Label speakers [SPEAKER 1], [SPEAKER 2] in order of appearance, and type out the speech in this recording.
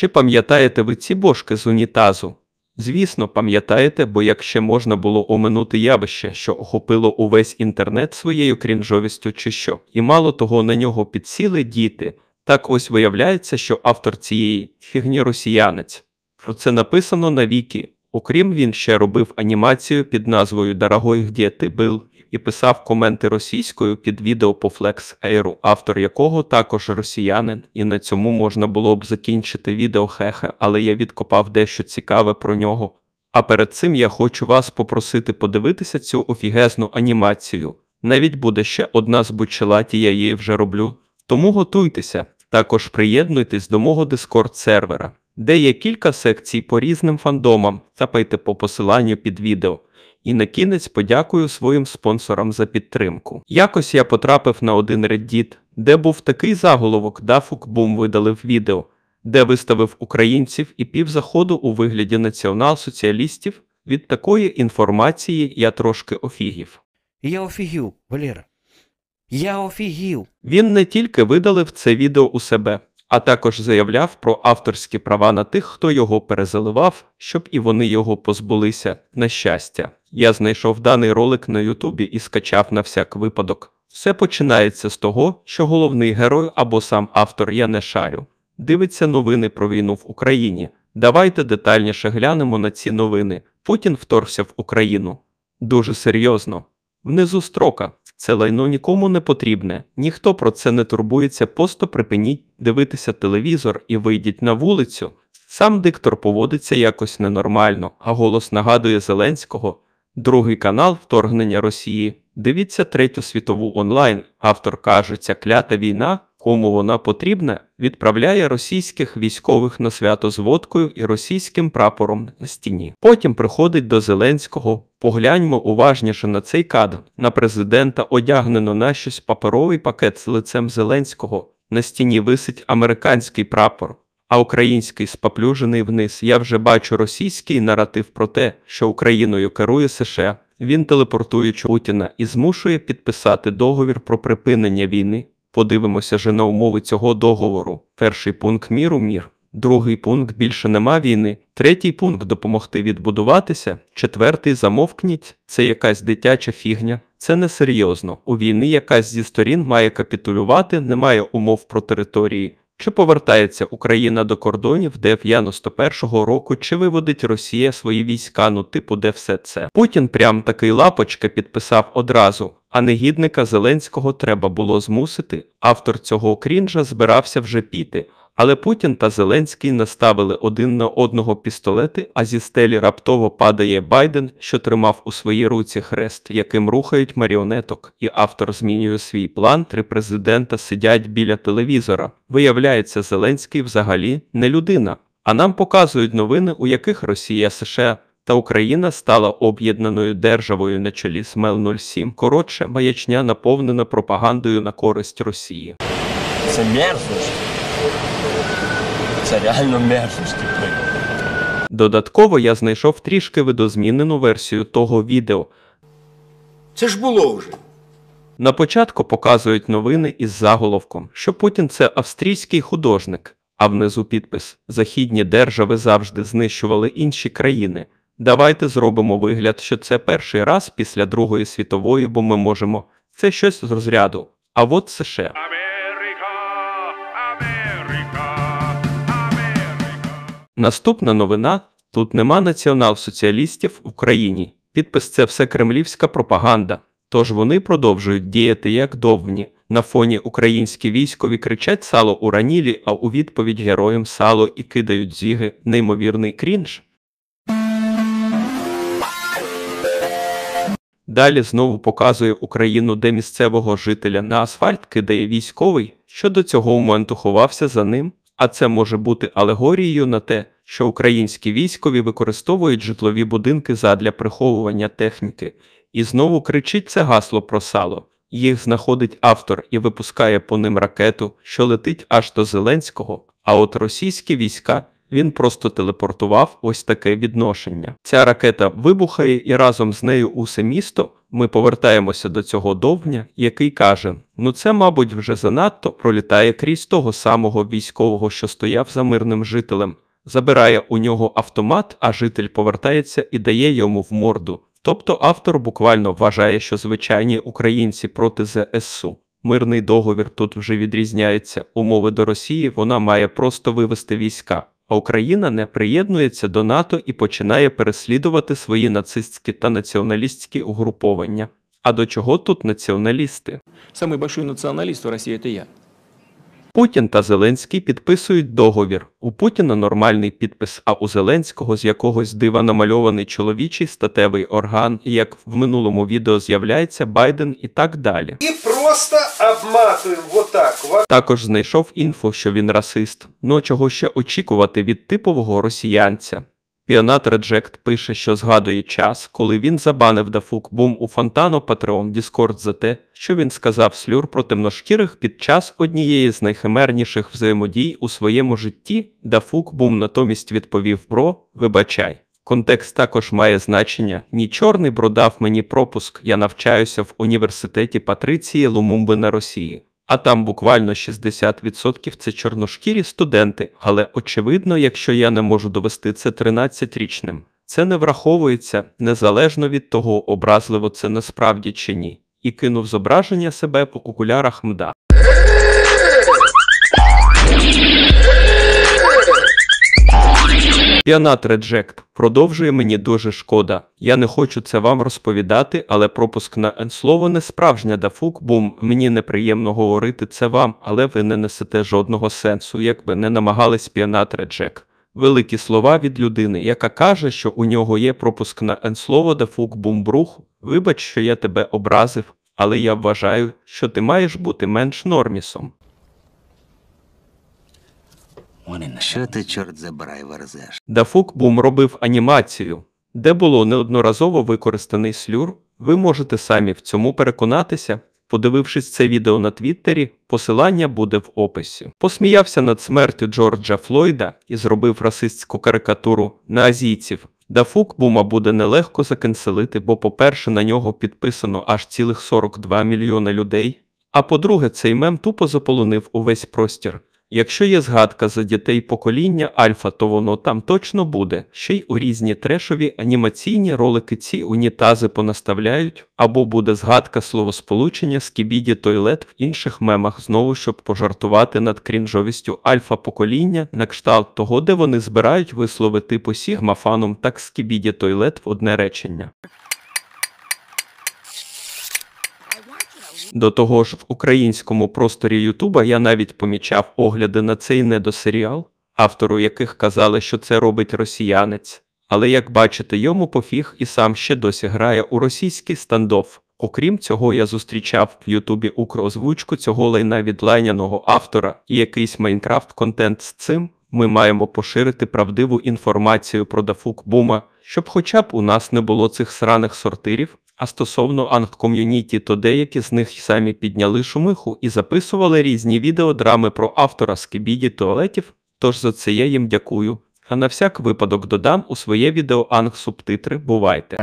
[SPEAKER 1] Чи пам'ятаєте ви ці бошки з унітазу? Звісно, пам'ятаєте, бо як ще можна було оминути явище, що охопило увесь інтернет своєю крінжовістю чи що, і мало того на нього підсіли діти. Так ось виявляється, що автор цієї фігні росіянець. Про це написано на вікі. Окрім він ще робив анімацію під назвою Дорогой, где ти бил і писав коменти російською під відео по Flex Air, автор якого також росіянин, і на цьому можна було б закінчити відео хехе, але я відкопав дещо цікаве про нього. А перед цим я хочу вас попросити подивитися цю офігезну анімацію. Навіть буде ще одна з бучелаті, я її вже роблю. Тому готуйтеся, також приєднуйтесь до мого дискорд сервера, де є кілька секцій по різним фандомам, Тапайте по посиланню під відео. І на кінець подякую своїм спонсорам за підтримку. Якось я потрапив на один Reddit, де був такий заголовок, Дафук Бум видалив відео, де виставив українців і півзаходу у вигляді націонал-соціалістів. Від такої інформації я трошки офігів. Я офігів, Валера. Я офігів. Він не тільки видалив це відео у себе а також заявляв про авторські права на тих, хто його перезаливав, щоб і вони його позбулися. На щастя, я знайшов даний ролик на Ютубі і скачав на всяк випадок. Все починається з того, що головний герой або сам автор я не шарю. Дивиться новини про війну в Україні. Давайте детальніше глянемо на ці новини. Путін вторгся в Україну. Дуже серйозно. Внизу строка це лайно нікому не потрібне, ніхто про це не турбується, просто припиніть дивитися телевізор і вийдіть на вулицю. Сам диктор поводиться якось ненормально, а голос нагадує Зеленського. Другий канал вторгнення Росії. Дивіться третю світову онлайн. Автор каже, ця клята війна кому вона потрібна, відправляє російських військових на свято з водкою і російським прапором на стіні. Потім приходить до Зеленського. Погляньмо уважніше на цей кадр. На президента одягнено на щось паперовий пакет з лицем Зеленського. На стіні висить американський прапор. А український споплюжений вниз. Я вже бачу російський наратив про те, що Україною керує США. Він телепортує Путіна і змушує підписати договір про припинення війни. Подивимося же на умови цього договору. Перший пункт міру мір, другий пункт більше нема війни, третій пункт допомогти відбудуватися, четвертий замовкніть це якась дитяча фігня. Це несерйозно. У війни якась зі сторін має капітулювати, немає умов про території. Чи повертається Україна до кордонів 91-го року, чи виводить Росія свої війська, ну типу, де все це? Путін прям такий лапочка підписав одразу, а негідника Зеленського треба було змусити. Автор цього крінжа збирався вже піти. Але Путін та Зеленський наставили один на одного пістолети, а зі стелі раптово падає Байден, що тримав у своїй руці хрест, яким рухають маріонеток, і автор змінює свій план. Три президента сидять біля телевізора. Виявляється, Зеленський взагалі не людина. А нам показують новини, у яких Росія, США та Україна стала об'єднаною державою на чолі з МЕЛ-07. Коротше, маячня наповнена пропагандою на користь Росії. Це мерзость це реально мерзость. Додатково я знайшов трішки видозмінену версію того відео. Це ж було вже. На початку показують новини із заголовком, що Путін це австрійський художник, а внизу підпис Західні держави завжди знищували інші країни. Давайте зробимо вигляд, що це перший раз після Другої світової, бо ми можемо. Це щось з розряду. А от США. Наступна новина тут нема націонал-соціалістів в Україні. Підпис це все кремлівська пропаганда. Тож вони продовжують діяти як довні. На фоні українські військові кричать сало у ранілі, а у відповідь героям сало і кидають зіги неймовірний крінж. Далі знову показує Україну, де місцевого жителя на асфальт кидає військовий, що до цього моменту ховався за ним а це може бути алегорією на те, що українські військові використовують житлові будинки задля приховування техніки, і знову кричить це гасло про сало. Їх знаходить автор і випускає по ним ракету, що летить аж до Зеленського. А от російські війська він просто телепортував ось таке відношення. Ця ракета вибухає і разом з нею усе місто ми повертаємося до цього довня, який каже: ну це, мабуть, вже занадто пролітає крізь того самого військового, що стояв за мирним жителем, забирає у нього автомат, а житель повертається і дає йому в морду. Тобто автор буквально вважає, що звичайні українці проти ЗСУ. Мирний договір тут вже відрізняється. Умови до Росії вона має просто вивести війська а Україна не приєднується до НАТО і починає переслідувати свої нацистські та націоналістські угруповання. А до чого тут націоналісти? Самий большой націоналіст в Росії це я. Путін та Зеленський підписують договір. У Путіна нормальний підпис, а у Зеленського з якогось дива намальований чоловічий статевий орган, як в минулому відео з'являється Байден і так далі. І просто обматуємо отак. Також знайшов інфо, що він расист. Ну чого ще очікувати від типового росіянця. Піонат Реджект пише, що згадує час, коли він забанив Дафук Бум у фонтану Патреон Діскорд за те, що він сказав слюр про темношкірих під час однієї з найхимерніших взаємодій у своєму житті. Дафук Бум натомість відповів про Вибачай. Контекст також має значення. Ні, чорний бродав мені пропуск. Я навчаюся в університеті Патриції Лумумби на Росії а там буквально 60% це чорношкірі студенти. Але очевидно, якщо я не можу довести це 13-річним, це не враховується незалежно від того, образливо це насправді чи ні, і кинув зображення себе по кукулярах мда. Піанат Реджект продовжує мені дуже шкода. Я не хочу це вам розповідати, але пропуск на Н слово не справжня дафук, бум. Мені неприємно говорити це вам, але ви не несете жодного сенсу, якби не намагались піанат Реджект. Великі слова від людини, яка каже, що у нього є пропуск на Н слово дафук бумбрух. Вибач, що я тебе образив, але я вважаю, що ти маєш бути менш нормісом. Що ти, чорт забирай, верзеш? Дафукбум робив анімацію, де було неодноразово використаний слюр. Ви можете самі в цьому переконатися. Подивившись це відео на Твіттері, посилання буде в описі. Посміявся над смертю Джорджа Флойда і зробив расистську карикатуру на азійців. Дафук Бума буде нелегко закенселити, бо, по-перше, на нього підписано аж цілих 42 мільйони людей. А по-друге, цей мем тупо заполонив увесь простір. Якщо є згадка за дітей покоління Альфа, то воно там точно буде. Ще й у різні трешові анімаційні ролики ці унітази понаставляють, або буде згадка словосполучення скібіді тойлет в інших мемах, знову щоб пожартувати над крінжовістю альфа покоління на кшталт того, де вони збирають вислови типу сігмафаном, так скібіді тойлет в одне речення. До того ж, в українському просторі Ютуба я навіть помічав огляди на цей недосеріал, автору яких казали, що це робить росіянець. Але як бачите, йому пофіг і сам ще досі грає у російський стандоф. Окрім цього, я зустрічав в Ютубі укрозвучку цього лайна від лайняного автора і якийсь Майнкрафт контент з цим. Ми маємо поширити правдиву інформацію про Дафук Бума, щоб, хоча б у нас не було цих сраних сортирів, а стосовно анг-ком'юніті, то деякі з них самі підняли шумиху і записували різні відеодрами про автора скибіді туалетів, тож за це я їм дякую. А на всяк випадок додам у своє відео анг субтитри бувайте.